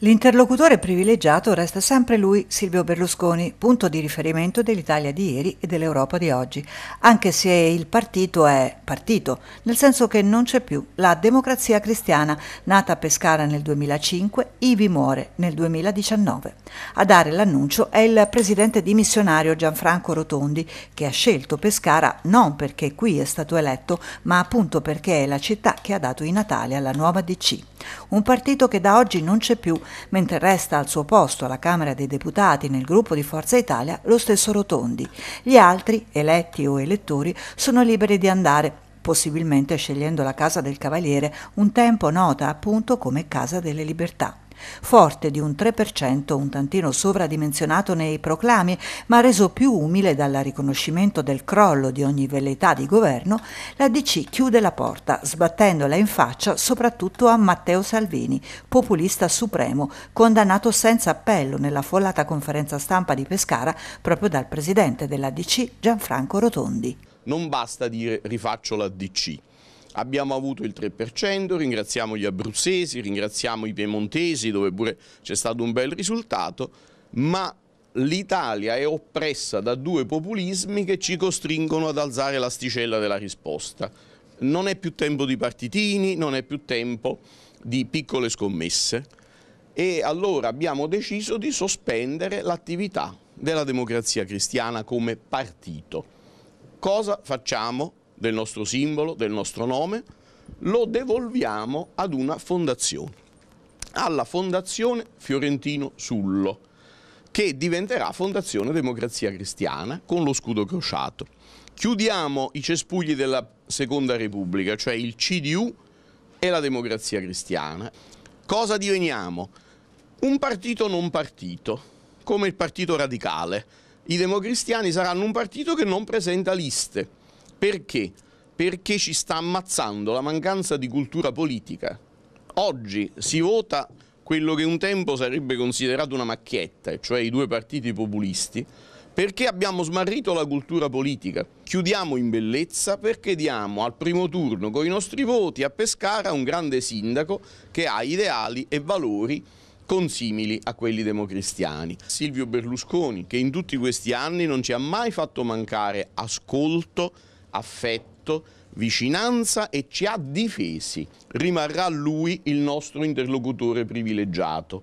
L'interlocutore privilegiato resta sempre lui, Silvio Berlusconi, punto di riferimento dell'Italia di ieri e dell'Europa di oggi, anche se il partito è partito, nel senso che non c'è più la democrazia cristiana, nata a Pescara nel 2005, ivi muore nel 2019. A dare l'annuncio è il presidente dimissionario Gianfranco Rotondi, che ha scelto Pescara non perché qui è stato eletto, ma appunto perché è la città che ha dato i natali alla nuova DC. Un partito che da oggi non c'è più, mentre resta al suo posto alla Camera dei Deputati nel gruppo di Forza Italia lo stesso Rotondi. Gli altri, eletti o elettori, sono liberi di andare possibilmente scegliendo la Casa del Cavaliere, un tempo nota appunto come Casa delle Libertà forte di un 3% un tantino sovradimensionato nei proclami, ma reso più umile dal riconoscimento del crollo di ogni velleità di governo, la DC chiude la porta, sbattendola in faccia soprattutto a Matteo Salvini, populista supremo, condannato senza appello nella follata conferenza stampa di Pescara proprio dal presidente della DC Gianfranco Rotondi. Non basta dire rifaccio la DC abbiamo avuto il 3%, ringraziamo gli abruzzesi, ringraziamo i piemontesi dove pure c'è stato un bel risultato, ma l'Italia è oppressa da due populismi che ci costringono ad alzare l'asticella della risposta. Non è più tempo di partitini, non è più tempo di piccole scommesse e allora abbiamo deciso di sospendere l'attività della democrazia cristiana come partito. Cosa facciamo del nostro simbolo, del nostro nome, lo devolviamo ad una fondazione, alla Fondazione Fiorentino Sullo, che diventerà Fondazione Democrazia Cristiana con lo scudo crociato. Chiudiamo i cespugli della Seconda Repubblica, cioè il CDU e la Democrazia Cristiana. Cosa diveniamo? Un partito non partito, come il Partito Radicale. I democristiani saranno un partito che non presenta liste, perché? Perché ci sta ammazzando la mancanza di cultura politica. Oggi si vota quello che un tempo sarebbe considerato una macchietta, cioè i due partiti populisti, perché abbiamo smarrito la cultura politica. Chiudiamo in bellezza perché diamo al primo turno con i nostri voti a Pescara un grande sindaco che ha ideali e valori consimili a quelli democristiani. Silvio Berlusconi che in tutti questi anni non ci ha mai fatto mancare ascolto, affetto, vicinanza e ci ha difesi. Rimarrà lui il nostro interlocutore privilegiato.